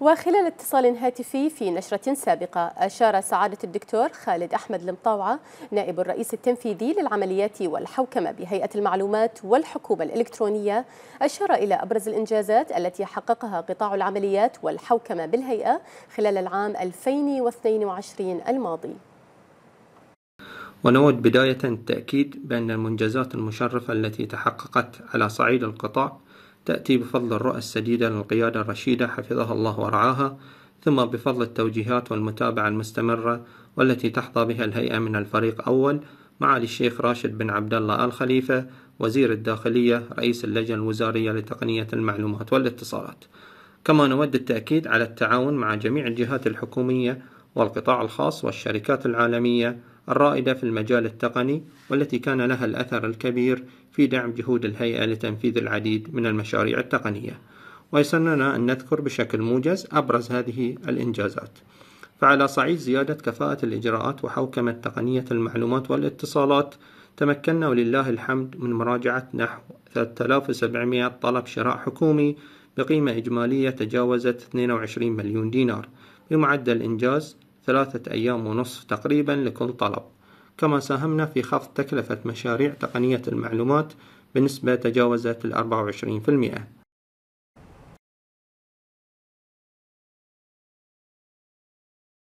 وخلال اتصال هاتفي في نشرة سابقة أشار سعادة الدكتور خالد أحمد المطاوعة نائب الرئيس التنفيذي للعمليات والحوكمة بهيئة المعلومات والحكومة الإلكترونية أشار إلى أبرز الإنجازات التي حققها قطاع العمليات والحوكمة بالهيئة خلال العام 2022 الماضي ونود بداية التأكيد بأن المنجزات المشرفة التي تحققت على صعيد القطاع تأتي بفضل الرؤى السديدة للقيادة الرشيدة حفظها الله ورعاها ثم بفضل التوجيهات والمتابعة المستمرة والتي تحظى بها الهيئة من الفريق أول معالي الشيخ راشد بن عبد الله آل خليفة وزير الداخلية رئيس اللجنة الوزارية لتقنية المعلومات والاتصالات كما نود التأكيد على التعاون مع جميع الجهات الحكومية والقطاع الخاص والشركات العالمية الرائدة في المجال التقني والتي كان لها الأثر الكبير في دعم جهود الهيئة لتنفيذ العديد من المشاريع التقنية ويسرنا أن نذكر بشكل موجز أبرز هذه الإنجازات فعلى صعيد زيادة كفاءة الإجراءات وحوكمة تقنية المعلومات والاتصالات تمكنا ولله الحمد من مراجعة نحو 3700 طلب شراء حكومي بقيمة إجمالية تجاوزت 22 مليون دينار بمعدل إنجاز ثلاثة أيام ونصف تقريبا لكل طلب كما ساهمنا في خفض تكلفة مشاريع تقنية المعلومات بنسبة تجاوزت الأربعة وعشرين في المئة